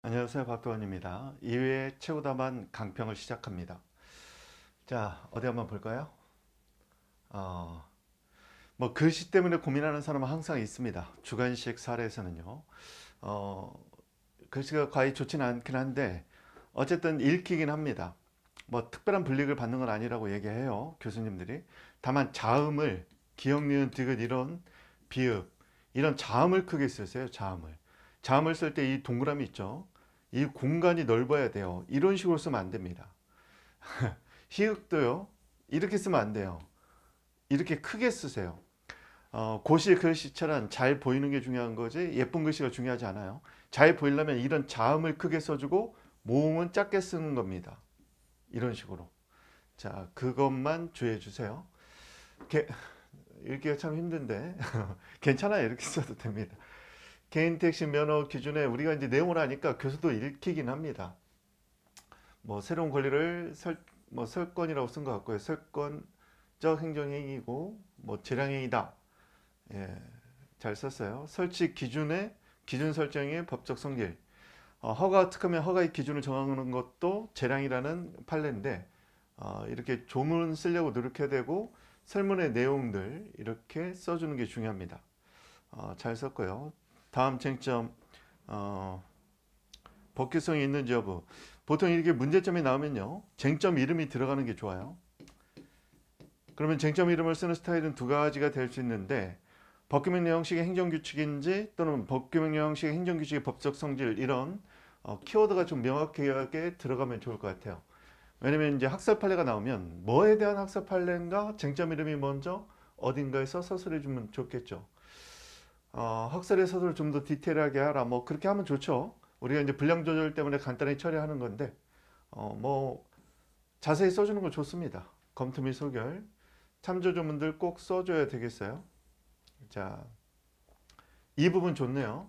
안녕하세요 박도원입니다. 2회 최우다만 강평을 시작합니다. 자 어디 한번 볼까요? 어, 뭐 글씨 때문에 고민하는 사람은 항상 있습니다. 주관식 사례에서는요. 어, 글씨가 과히 좋지는 않긴 한데 어쨌든 읽히긴 합니다. 뭐 특별한 불이익을 받는 건 아니라고 얘기해요 교수님들이. 다만 자음을 기억 니은, 디귿 이런 비읍 이런 자음을 크게 쓰세요. 자음을. 자음을 쓸 때 이 동그라미 있죠. 이 공간이 넓어야 돼요. 이런 식으로 쓰면 안 됩니다. 희극도요 이렇게 쓰면 안 돼요. 이렇게 크게 쓰세요. 어, 고시 글씨처럼 그 잘 보이는 게 중요한 거지 예쁜 글씨가 중요하지 않아요. 잘 보이려면 이런 자음을 크게 써주고 모음은 작게 쓰는 겁니다. 이런 식으로. 자, 그것만 주의해 주세요. 게, 읽기가 참 힘든데 괜찮아요. 이렇게 써도 됩니다. 개인 택시 면허 기준에 우리가 이제 내용을 하니까 교수도 읽히긴 합니다. 뭐 새로운 권리를 설, 뭐 설권이라고 쓴 것 같고요. 설권적 행정행위고 뭐 재량행위다. 예, 잘 썼어요. 설치 기준의 기준 설정의 법적 성질. 어, 허가 특하면 허가의 기준을 정하는 것도 재량이라는 판례인데 어, 이렇게 조문 쓰려고 노력해야 되고 설문의 내용들 이렇게 써주는 게 중요합니다. 어, 잘 썼고요. 다음 쟁점 어, 법규성이 있는지 여부 보통 이렇게 문제점이 나오면요 쟁점 이름이 들어가는 게 좋아요 그러면 쟁점 이름을 쓰는 스타일은 두 가지가 될 수 있는데 법규명령 형식의 행정규칙인지 또는 법규명령 형식의 행정규칙의 법적 성질 이런 어, 키워드가 좀 명확하게 들어가면 좋을 것 같아요 왜냐면 이제 학살 판례가 나오면 뭐에 대한 학살 판례인가 쟁점 이름이 먼저 어딘가에서 서술해 주면 좋겠죠 어, 학설의서술을좀 더 디테일하게 하라 뭐 그렇게 하면 좋죠. 우리가 이제 분량 조절 때문에 간단히 처리하는 건데 어, 뭐 자세히 써주는 거 좋습니다. 검토 및 소결 참조 조문들 꼭 써줘야 되겠어요. 자, 이 부분 좋네요.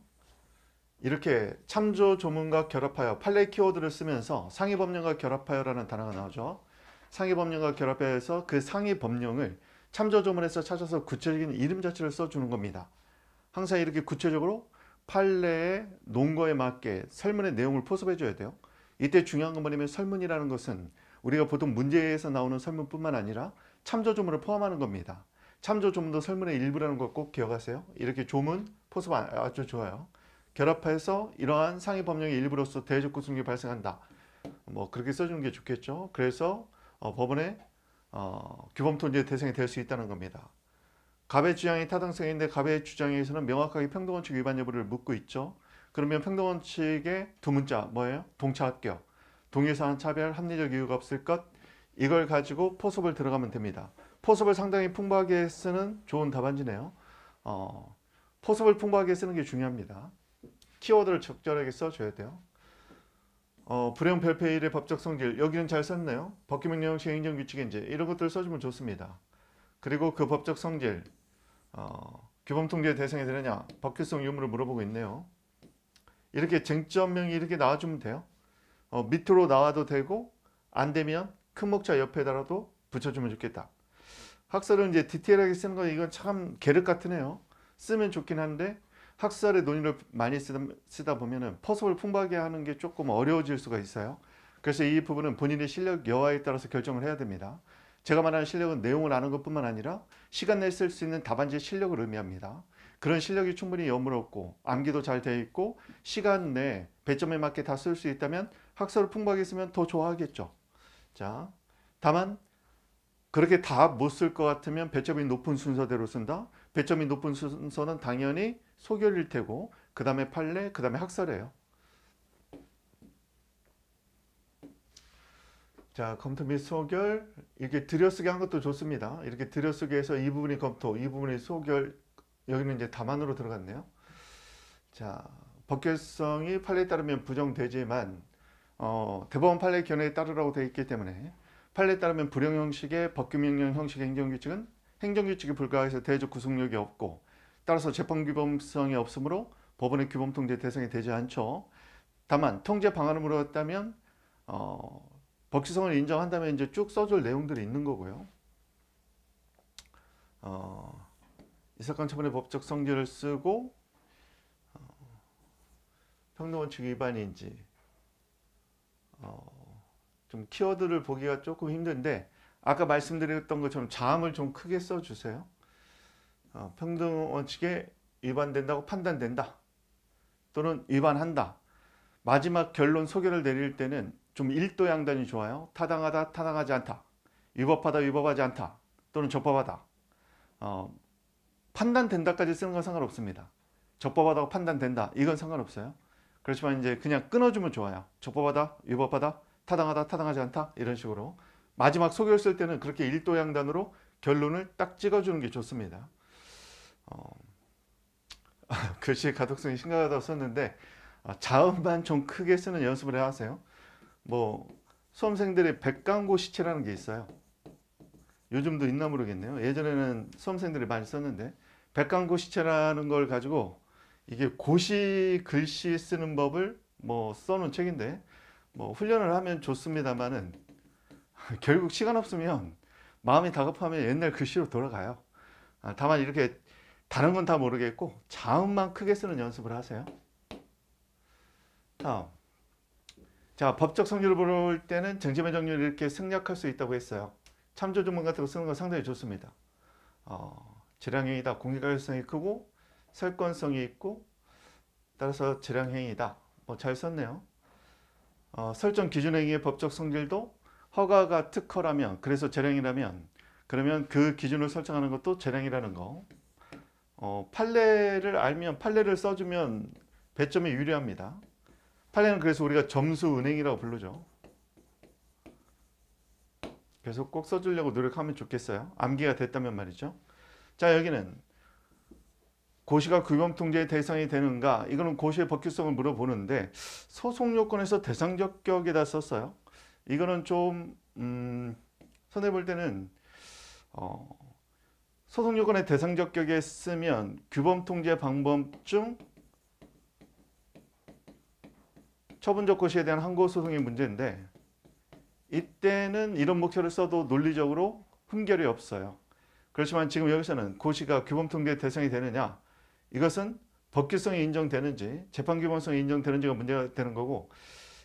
이렇게 참조 조문과 결합하여 판례 키워드를 쓰면서 상위 법령과 결합하여라는 단어가 나오죠. 상위 법령과 결합하여서 그 상위 법령을 참조 조문에서 찾아서 구체적인 이름 자체를 써주는 겁니다. 항상 이렇게 구체적으로 판례의 논거에 맞게 설문의 내용을 포섭해 줘야 돼요. 이때 중요한 건 뭐냐면 설문이라는 것은 우리가 보통 문제에서 나오는 설문뿐만 아니라 참조 조문을 포함하는 겁니다. 참조 조문도 설문의 일부라는 것꼭 기억하세요. 이렇게 조문 포섭 아주 좋아요. 결합해서 이러한 상위 법령의 일부로서 대적 구속이 발생한다. 뭐 그렇게 써주는 게 좋겠죠. 그래서 어, 법원의 어, 규범 통제 대상이 될 수 있다는 겁니다. 갑의 주장이 타당성인데 갑의 주장에서는 명확하게 평등원칙 위반 여부를 묻고 있죠. 그러면 평등원칙의 두 문자 뭐예요? 동차 합격, 동일사한 차별, 합리적 이유가 없을 것 이걸 가지고 포섭을 들어가면 됩니다. 포섭을 상당히 풍부하게 쓰는 좋은 답안지네요. 어, 포섭을 풍부하게 쓰는 게 중요합니다. 키워드를 적절하게 써줘야 돼요. 어, 불형 별폐일의 법적 성질 여기는 잘 썼네요. 법규명령 시행정 규칙인지 이런 것들을 써주면 좋습니다. 그리고 그 법적 성질, 어, 규범통제의 대상이 되느냐, 법규성 유무를 물어보고 있네요. 이렇게 쟁점명이 이렇게 나와주면 돼요. 어, 밑으로 나와도 되고 안 되면 큰 목자 옆에다라도 붙여주면 좋겠다. 학설은 이제 디테일하게 쓰는 거 이건 참 계륵 같으네요. 쓰면 좋긴 한데 학설의 논의를 많이 쓰다 보면은 포섭을 풍부하게 하는 게 조금 어려워질 수가 있어요. 그래서 이 부분은 본인의 실력 여하에 따라서 결정을 해야 됩니다. 제가 말하는 실력은 내용을 아는 것뿐만 아니라 시간 내에쓸 수 있는 답안지의 실력을 의미합니다. 그런 실력이 충분히 여물었고 암기도 잘 되어 있고 시간 내에 배점에 맞게 다 쓸 수 있다면 학설을 풍부하게 쓰면 더 좋아하겠죠. 자, 다만 그렇게 다 못 쓸 것 같으면 배점이 높은 순서대로 쓴다. 배점이 높은 순서는 당연히 소결일 테고 그 다음에 판례, 그 다음에 학설이에요. 자 검토 및 소결 이렇게 들여쓰기 한 것도 좋습니다. 이렇게 들여쓰기해서이 부분이 검토, 이 부분이 소결 여기는 이제 다만으로 들어갔네요. 자 법결성이 판례에 따르면 부정되지만 어, 대법원 판례 견해에 따르라고 되어 있기 때문에 판례에 따르면 불용 형식의 법규명령 형식의 행정규칙은 행정규칙이 불과해서 대조 구속력이 없고 따라서 재판규범성이 없으므로 법원의 규범통제 대상이 되지 않죠. 다만 통제 방안을 물어봤다면 어, 법치성을 인정한다면 이제 쭉 써줄 내용들이 있는 거고요. 어, 이 사건 처분의 법적 성질을 쓰고 어, 평등원칙 위반인지 어, 좀 키워드를 보기가 조금 힘든데 아까 말씀드렸던 것처럼 자음을 좀 크게 써주세요. 어, 평등원칙에 위반된다고 판단된다 또는 위반한다. 마지막 결론 소개를 내릴 때는 좀1도 양단이 좋아요. 타당하다, 타당하지 않다. 위법하다, 위법하지 않다. 또는 적법하다. 어, 판단된다까지 쓰는 건 상관없습니다. 적법하다고 판단된다. 이건 상관없어요. 그렇지만 이제 그냥 끊어주면 좋아요. 적법하다, 위법하다, 타당하다, 타당하지 않다. 이런 식으로. 마지막 소개를 쓸 때는 그렇게 1도 양단으로 결론을 딱 찍어주는 게 좋습니다. 어, 글씨 의 가독성이 심각하다고 썼는데 어, 자음만 좀 크게 쓰는 연습을 해하세요. 뭐 수험생들의 백광고 시체라는 게 있어요. 요즘도 있나 모르겠네요. 예전에는 수험생들이 많이 썼는데 백광고 시체라는 걸 가지고 이게 고시 글씨 쓰는 법을 뭐 써놓은 책인데 뭐 훈련을 하면 좋습니다만은 결국 시간 없으면 마음이 다급하면 옛날 글씨로 돌아가요. 아, 다만 이렇게 다른 건 다 모르겠고 자음만 크게 쓰는 연습을 하세요. 다음 자, 법적 성질을 볼 때는 정지면 정률 이렇게 생략할 수 있다고 했어요. 참조 조문 같은 거 쓰는 건 상당히 좋습니다. 어, 재량행위다. 공익가격성이 크고 설권성이 있고 따라서 재량행위다. 뭐잘 썼네요. 어, 설정 기준행위의 법적 성질도 허가가 특허라면 그래서 재량이라면 그러면 그 기준을 설정하는 것도 재량이라는 거. 어, 판례를 알면 판례를 써주면 배점이 유리합니다. 팔레는 그래서 우리가 점수 은행이라고 부르죠. 계속 꼭 써주려고 노력하면 좋겠어요. 암기가 됐다면 말이죠. 자 여기는 고시가 규범통제의 대상이 되는가 이거는 고시의 법규성을 물어보는데 소송 요건에서 대상적격에다 썼어요. 이거는 좀 음, 손해 볼 때는 어, 소송 요건의 대상적격에 쓰면 규범통제 방법 중 처분적 고시에 대한 항고소송의 문제인데 이때는 이런 목표를 써도 논리적으로 흠결이 없어요. 그렇지만 지금 여기서는 고시가 규범통계 대상이 되느냐 이것은 법규성이 인정되는지 재판규범성이 인정되는지가 문제가 되는 거고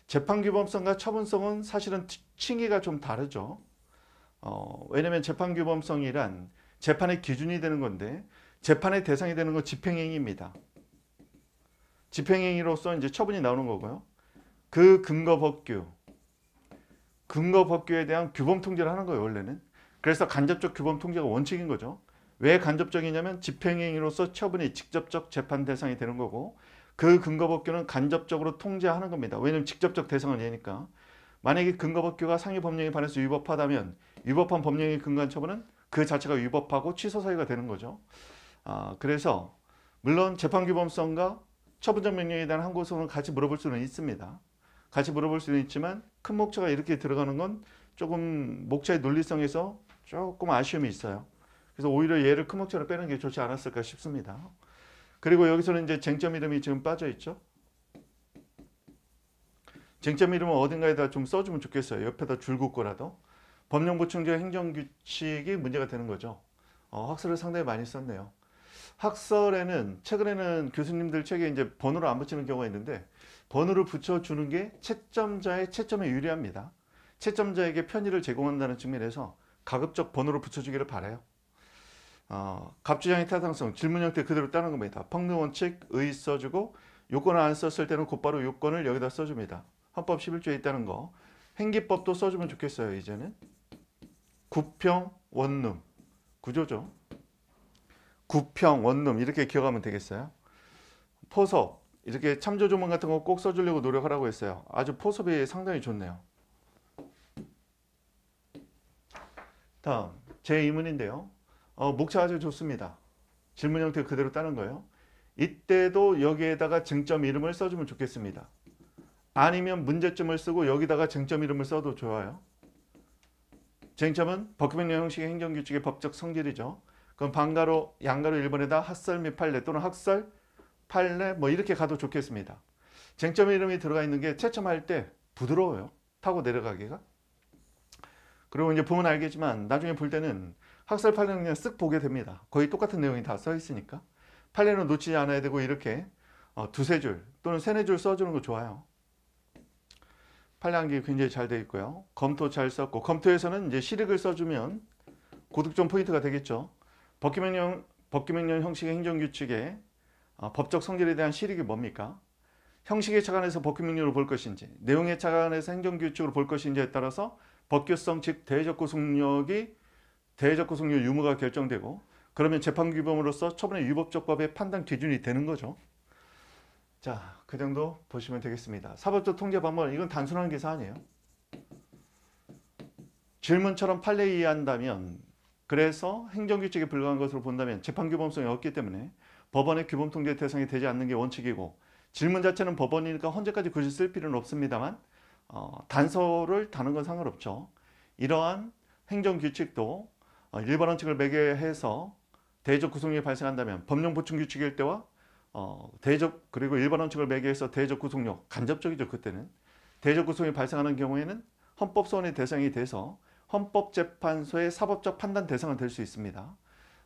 재판규범성과 처분성은 사실은 층위가 좀 다르죠. 어, 왜냐하면 재판규범성이란 재판의 기준이 되는 건데 재판의 대상이 되는 건 집행행위입니다. 집행행위로서 이제 처분이 나오는 거고요. 그 근거 법규, 근거 법규에 대한 규범 통제를 하는 거예요 원래는. 그래서 간접적 규범 통제가 원칙인 거죠. 왜 간접적이냐면 집행행위로서 처분이 직접적 재판 대상이 되는 거고 그 근거법규는 간접적으로 통제하는 겁니다. 왜냐면 직접적 대상은 얘니까. 만약에 근거법규가 상위 법령에 반해서 위법하다면 위법한 법령의 근거한 처분은 그 자체가 위법하고 취소 사유가 되는 거죠. 아, 그래서 물론 재판규범성과 처분적 명령에 대한 항고소는 같이 물어볼 수는 있습니다. 같이 물어볼 수는 있지만 큰 목차가 이렇게 들어가는 건 조금 목차의 논리성에서 조금 아쉬움이 있어요. 그래서 오히려 얘를 큰 목차로 빼는 게 좋지 않았을까 싶습니다. 그리고 여기서는 이제 쟁점 이름이 지금 빠져 있죠. 쟁점 이름은 어딘가에다 좀 써주면 좋겠어요. 옆에다 줄곧거라도 법령 보충제 행정규칙이 문제가 되는 거죠. 어, 학설을 상당히 많이 썼네요. 학설에는 최근에는 교수님들 책에 이제 번호를 안 붙이는 경우가 있는데 번호를 붙여주는 게 채점자의 채점에 유리합니다. 채점자에게 편의를 제공한다는 측면에서 가급적 번호를 붙여주기를 바래요. 어, 갑주장의 타당성, 질문 형태 그대로 따는 겁니다. 평등 원칙, 의 써주고 요건 을안 썼을 때는 곧바로 요건을 여기다 써줍니다. 헌법 11조에 있다는 거. 행기법도 써주면 좋겠어요, 이제는. 구평, 원룸. 구조죠. 구평, 원룸 이렇게 기억하면 되겠어요. 포섭 이렇게 참조 조문 같은 거 꼭 써주려고 노력하라고 했어요. 아주 포섭이 상당히 좋네요. 다음 제 이문인데요. 어, 목차 아주 좋습니다. 질문 형태 그대로 따는 거예요. 이때도 여기에다가 쟁점 이름을 써주면 좋겠습니다. 아니면 문제점을 쓰고 여기다가 쟁점 이름을 써도 좋아요. 쟁점은 법규명 형식의 행정규칙의 법적 성질이죠. 그럼 방가로, 양가로 1번에다 학설 및 판례 또는 학설, 판례 뭐 이렇게 가도 좋겠습니다. 쟁점 이름이 들어가 있는 게 채점할 때 부드러워요. 타고 내려가기가. 그리고 이제 보면 알겠지만 나중에 볼 때는 학설 판례는 그냥 쓱 보게 됩니다. 거의 똑같은 내용이 다 써 있으니까. 판례는 놓치지 않아야 되고 이렇게 어, 두세 줄 또는 세네 줄 써주는 거 좋아요. 판례한게 굉장히 잘 되어 있고요. 검토 잘 썼고 검토에서는 이제 시력을 써주면 고득점 포인트가 되겠죠. 법규명령, 법규명령 형식의 행정규칙에 어, 법적 성질에 대한 실익이 뭡니까? 형식의 차관에서 법규명령으로 볼 것인지 내용의 차관에서 행정규칙으로 볼 것인지에 따라서 법규성 즉대적 구속력이 대적 구속력 유무가 결정되고 그러면 재판규범으로서 처분의 위법적 법의 판단 기준이 되는 거죠. 자, 그 정도 보시면 되겠습니다. 사법적 통제 방법 이건 단순한 기사 아니에요. 질문처럼 판례 이해한다면 그래서 행정규칙에 불과한 것으로 본다면 재판규범성이 없기 때문에 법원의 규범통제 대상이 되지 않는 게 원칙이고 질문 자체는 법원이니까 헌재까지 굳이 쓸 필요는 없습니다만 어, 단서를 다는 건 상관없죠. 이러한 행정규칙도 어, 일반 원칙을 매개해서 대적 구속력이 발생한다면 법령 보충 규칙일 때와 어, 대적 그리고 일반 원칙을 매개해서 대적 구속력 간접적이죠 그때는 대적 구속이 발생하는 경우에는 헌법 소원의 대상이 돼서 헌법재판소의 사법적 판단 대상은 될 수 있습니다.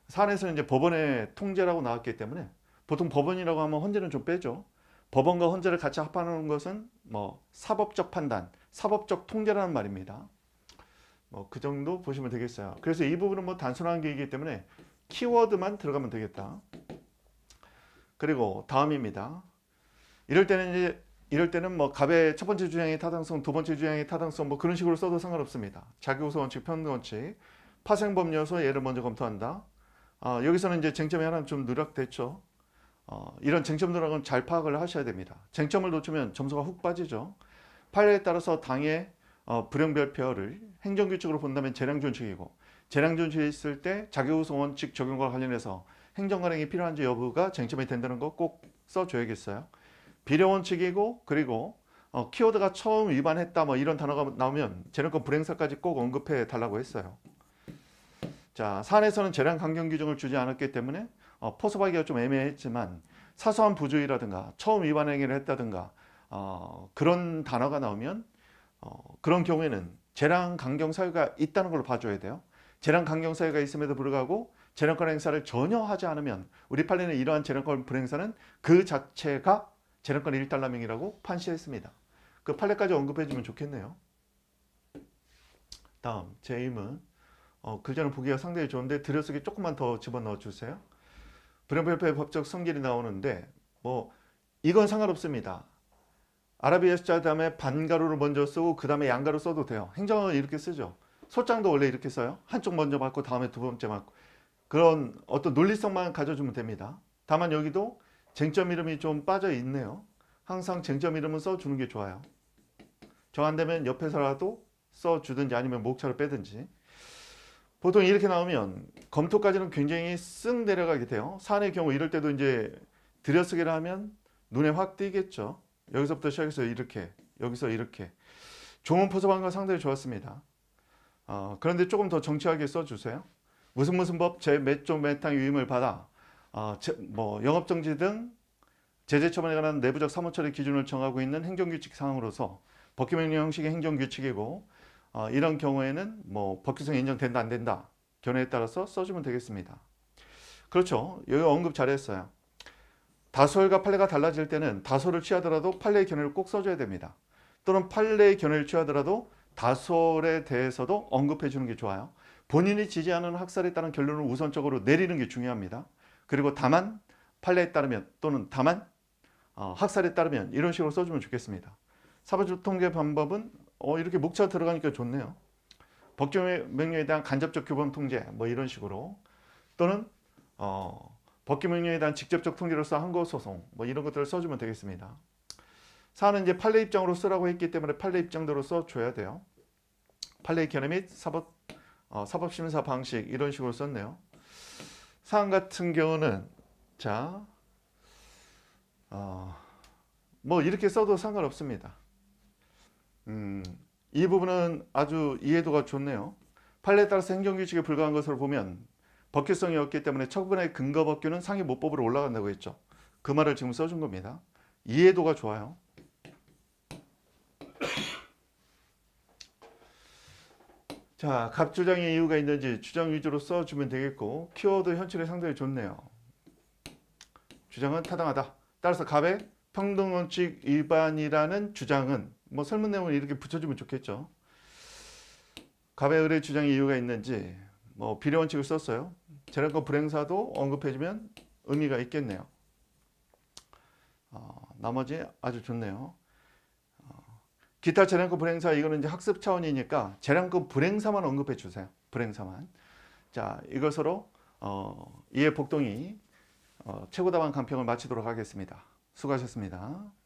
사안에서는 이제 법원의 통제라고 나왔기 때문에 보통 법원이라고 하면 헌재는 좀 빼죠. 법원과 헌재를 같이 합하는 것은 뭐 사법적 판단, 사법적 통제라는 말입니다. 뭐 그 정도 보시면 되겠어요. 그래서 이 부분은 뭐 단순한 게이기 때문에 키워드만 들어가면 되겠다. 그리고 다음입니다. 이럴 때는 이제 이럴 때는 뭐 갑의 첫 번째 주장의 타당성, 두 번째 주장의 타당성 뭐 그런 식으로 써도 상관없습니다. 자기우선 원칙, 평등 원칙, 파생법요소예를 먼저 검토한다. 어, 여기서는 이제 쟁점이 하나 좀 누락됐죠. 어, 이런 쟁점 누락은 잘 파악을 하셔야 됩니다. 쟁점을 놓치면 점수가 훅 빠지죠. 판례에 따라서 당의 어, 불형별표를 행정규칙으로 본다면 재량존칙이고 재량존칙이 있을 때 자기우선 원칙 적용과 관련해서 행정관행이 필요한지 여부가 쟁점이 된다는 거 꼭 써줘야겠어요. 비례원칙이고 그리고 어, 키워드가 처음 위반했다 뭐 이런 단어가 나오면 재량권 불행사까지 꼭 언급해 달라고 했어요. 자 산에서는 재량 강경 규정을 주지 않았기 때문에 어, 포섭하기가 좀 애매했지만 사소한 부주의라든가 처음 위반 행위를 했다든가 어, 그런 단어가 나오면 어, 그런 경우에는 재량 강경 사유가 있다는 걸로 봐줘야 돼요. 재량 강경 사유가 있음에도 불구하고 재량권 행사를 전혀 하지 않으면 우리 판례는 이러한 재량권 불행사는 그 자체가 재량권 1달러명이라고 판시했습니다. 그 판례까지 언급해주면 좋겠네요. 다음 제임은 어, 글자는 그 보기가 상당히 좋은데 들여쓰기 조금만 더 집어넣어 주세요. 불연불패 법적 성질이 나오는데 뭐 이건 상관없습니다. 아라비아 숫자 다음에 반가루를 먼저 쓰고 그 다음에 양가루 써도 돼요. 행정은 이렇게 쓰죠. 소장도 원래 이렇게 써요. 한쪽 먼저 맞고 다음에 두 번째 맞고 그런 어떤 논리성만 가져주면 됩니다. 다만 여기도 쟁점 이름이 좀 빠져 있네요. 항상 쟁점 이름은 써주는 게 좋아요. 정 안 되면 옆에서라도 써주든지 아니면 목차를 빼든지 보통 이렇게 나오면 검토까지는 굉장히 쓱 내려가게 돼요. 산의 경우 이럴 때도 이제 들여쓰기를 하면 눈에 확 띄겠죠. 여기서부터 시작해서 이렇게 여기서 이렇게 좋은 포섭안과 상당히 좋았습니다. 어, 그런데 조금 더 정치하게 써주세요. 무슨 무슨 법제몇조 몇탕 위임을 받아 어, 뭐 영업정지 등 제재 처분에 관한 내부적 사무처리 기준을 정하고 있는 행정규칙 상황으로서 법규명령 형식의 행정규칙이고 어, 이런 경우에는 뭐법규성 인정된다 안 된다 견해에 따라서 써주면 되겠습니다. 그렇죠. 여기 언급 잘했어요. 다솔과 판례가 달라질 때는 다솔을 취하더라도 판례의 견해를 꼭 써줘야 됩니다. 또는 판례의 견해를 취하더라도 다솔에 대해서도 언급해 주는 게 좋아요. 본인이 지지하는 학살에 따른 결론을 우선적으로 내리는 게 중요합니다. 그리고 다만 판례에 따르면 또는 다만 어, 학살에 따르면 이런 식으로 써주면 좋겠습니다. 사법적 통제 방법은 어, 이렇게 목차 들어가니까 좋네요. 법규 명령에 대한 간접적 규범 통제 뭐 이런 식으로 또는 어, 법규 명령에 대한 직접적 통제로서 항거 소송 뭐 이런 것들을 써주면 되겠습니다. 사안은 이제 판례 입장으로 쓰라고 했기 때문에 판례 입장대로 써줘야 돼요. 판례의 및 사법, 어, 사법심사 방식 이런 식으로 썼네요. 상황 같은 경우는 자, 어, 뭐 이렇게 써도 상관없습니다. 음, 이 부분은 아주 이해도가 좋네요. 판례에 따라서 행규칙에 불과한 것으로 보면 법규성이 없기 때문에 처분의 근거 법규는 상위 모법으로 올라간다고 했죠. 그 말을 지금 써준 겁니다. 이해도가 좋아요. 자, 값 주장의 이유가 있는지 주장 위주로 써주면 되겠고 키워드 현출에 상당히 좋네요. 주장은 타당하다. 따라서 값에 평등원칙 위반이라는 주장은 뭐 설문 내용을 이렇게 붙여주면 좋겠죠. 값에 의뢰 주장의 이유가 있는지 뭐 비례원칙을 썼어요. 재량권 불행사도 언급해주면 의미가 있겠네요. 어, 나머지 아주 좋네요. 기타 재량권 불행사 이거는 이제 학습 차원이니까 재량권 불행사만 언급해 주세요. 불행사만. 자 이것으로 어, 이해 복동이 어, 최고다방 간평을 마치도록 하겠습니다. 수고하셨습니다.